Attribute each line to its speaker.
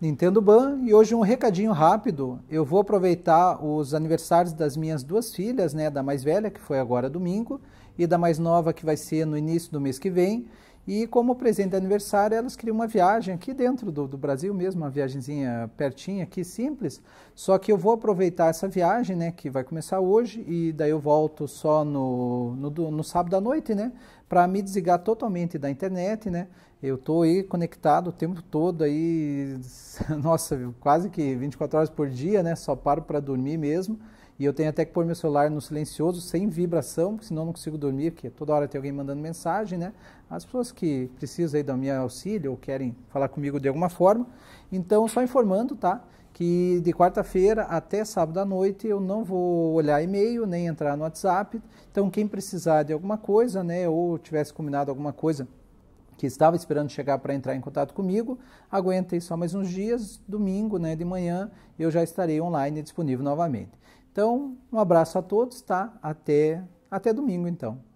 Speaker 1: Nintendo Ban e hoje um recadinho rápido. Eu vou aproveitar os aniversários das minhas duas filhas, né, da mais velha que foi agora domingo e da mais nova que vai ser no início do mês que vem. E como presente de aniversário, elas queriam uma viagem aqui dentro do, do Brasil mesmo, uma viagemzinha pertinha aqui, simples. Só que eu vou aproveitar essa viagem, né, que vai começar hoje e daí eu volto só no, no, no sábado à noite, né, para me desligar totalmente da internet, né, eu estou aí conectado o tempo todo aí, nossa, quase que 24 horas por dia, né? Só paro para dormir mesmo. E eu tenho até que pôr meu celular no silencioso, sem vibração, senão não consigo dormir, porque toda hora tem alguém mandando mensagem, né? As pessoas que precisam aí do meu auxílio ou querem falar comigo de alguma forma. Então, só informando, tá? que de quarta-feira até sábado à noite eu não vou olhar e-mail nem entrar no WhatsApp. Então, quem precisar de alguma coisa, né, ou tivesse combinado alguma coisa que estava esperando chegar para entrar em contato comigo, aguentem só mais uns dias, domingo né, de manhã eu já estarei online disponível novamente. Então, um abraço a todos, tá? Até, até domingo então.